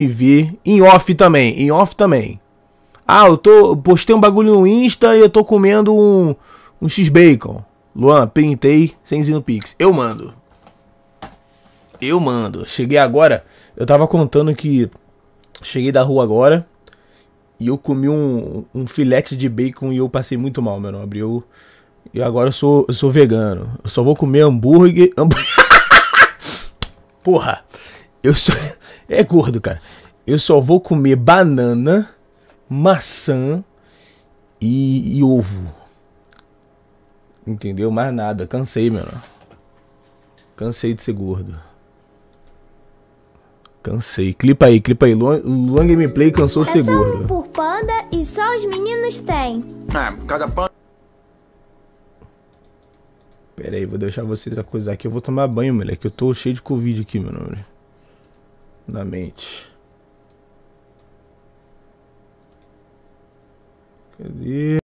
E ver em off também, em off também. Ah, eu tô postei um bagulho no Insta e eu tô comendo um um X-Bacon. Luan, pintei sem no Pix. Eu mando. Eu mando. Cheguei agora, eu tava contando que cheguei da rua agora e eu comi um, um filete de bacon e eu passei muito mal, meu nobre. Eu, agora eu sou, eu sou vegano. Eu só vou comer hambúrguer. Hambú... Porra! Eu só. É gordo, cara. Eu só vou comer banana, maçã e, e ovo. Entendeu? Mais nada. Cansei, meu. Cansei de ser gordo. Cansei. Clipa aí, clipa aí. Long, gameplay cansou é ser só gordo. Um por panda e só os meninos têm. É, cada panda. Pera aí, vou deixar vocês acusar aqui. Eu vou tomar banho, moleque. Eu tô cheio de Covid aqui, meu nome na mente. Cadê?